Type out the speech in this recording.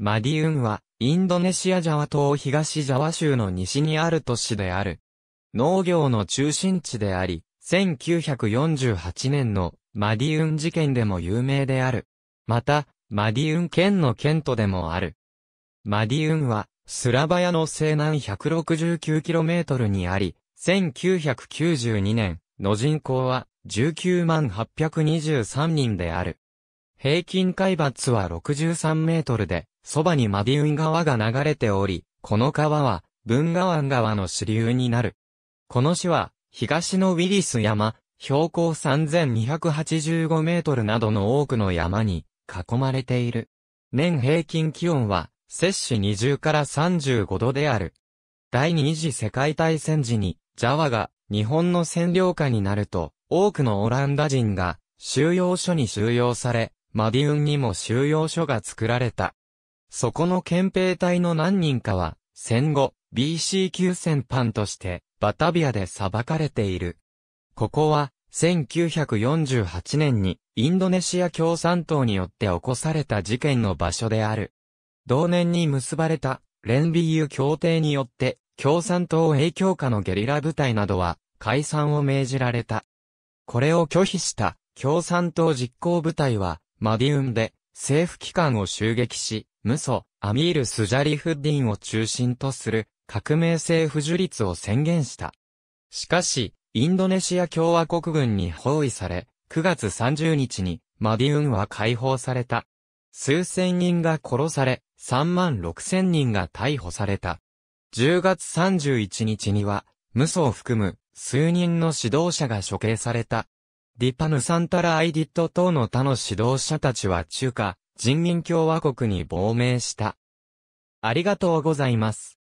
マディウンは、インドネシアジャワ島東ジャワ州の西にある都市である。農業の中心地であり、1948年のマディウン事件でも有名である。また、マディウン県の県都でもある。マディウンは、スラバヤの西南 169km にあり、1992年の人口は19万823人である。平均海抜は63メートルで、そばにマディウン川が流れており、この川は、文河湾川の支流になる。この市は、東のウィリス山、標高3285メートルなどの多くの山に囲まれている。年平均気温は、摂氏20から35度である。第二次世界大戦時に、ジャワが日本の占領下になると、多くのオランダ人が収容所に収容され、マディウンにも収容所が作られた。そこの憲兵隊の何人かは、戦後、BC 級戦犯として、バタビアで裁かれている。ここは、1948年に、インドネシア共産党によって起こされた事件の場所である。同年に結ばれた、レンビーユ協定によって、共産党影響下のゲリラ部隊などは、解散を命じられた。これを拒否した、共産党実行部隊は、マディウンで、政府機関を襲撃し、ムソ、アミール・スジャリフッディンを中心とする革命政府樹立を宣言した。しかし、インドネシア共和国軍に包囲され、9月30日にマディウンは解放された。数千人が殺され、3万6千人が逮捕された。10月31日には、ムソを含む数人の指導者が処刑された。ディパヌサンタラ・アイディット等の他の指導者たちは中華、人民共和国に亡命した。ありがとうございます。